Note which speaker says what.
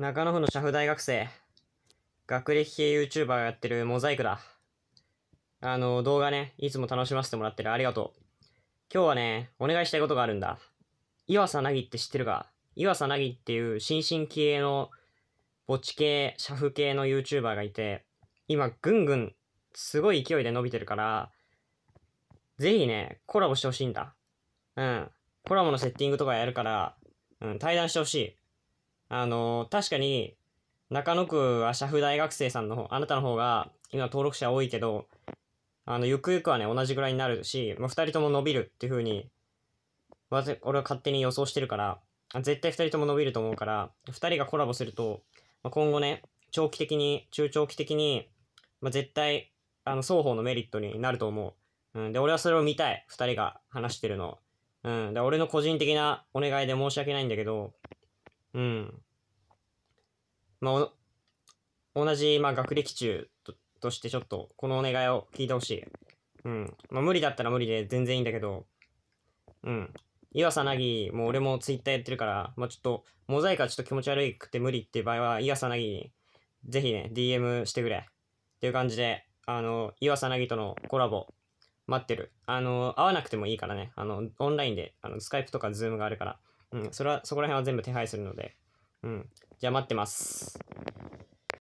Speaker 1: 中野府の社府大学生。学歴系 YouTuber がやってるモザイクだ。あの、動画ね、いつも楽しませてもらってる。ありがとう。今日はね、お願いしたいことがあるんだ。岩佐なぎって知ってるか岩佐なぎっていう新進気鋭の墓地系、社府系の YouTuber がいて、今ぐんぐんすごい勢いで伸びてるから、ぜひね、コラボしてほしいんだ。うん。コラボのセッティングとかやるから、うん、対談してほしい。あの、確かに、中野区アシャフ大学生さんの方、あなたの方が今登録者多いけど、あの、ゆくゆくはね、同じぐらいになるし、まあ、二人とも伸びるっていう風に、俺は勝手に予想してるから、絶対二人とも伸びると思うから、二人がコラボすると、まあ、今後ね、長期的に、中長期的に、まあ、絶対、あの、双方のメリットになると思う。うん、で、俺はそれを見たい。二人が話してるの。うん、で、俺の個人的なお願いで申し訳ないんだけど、うん。まあ、同じ、まあ、学歴中ととしてちょっと、このお願いを聞いてほしい。うん。まあ、無理だったら無理で全然いいんだけど、うん。岩佐なぎ、もう俺もツイッターやってるから、まあ、ちょっと、モザイクはちょっと気持ち悪いくて無理っていう場合は、岩佐なぎに、ぜひね、DM してくれ。っていう感じで、あの、岩佐なぎとのコラボ、待ってる。あの、会わなくてもいいからね。あの、オンラインで、あの、スカイプとかズームがあるから。うん、それは、そこら辺は全部手配するので、うん、じゃあ待ってます。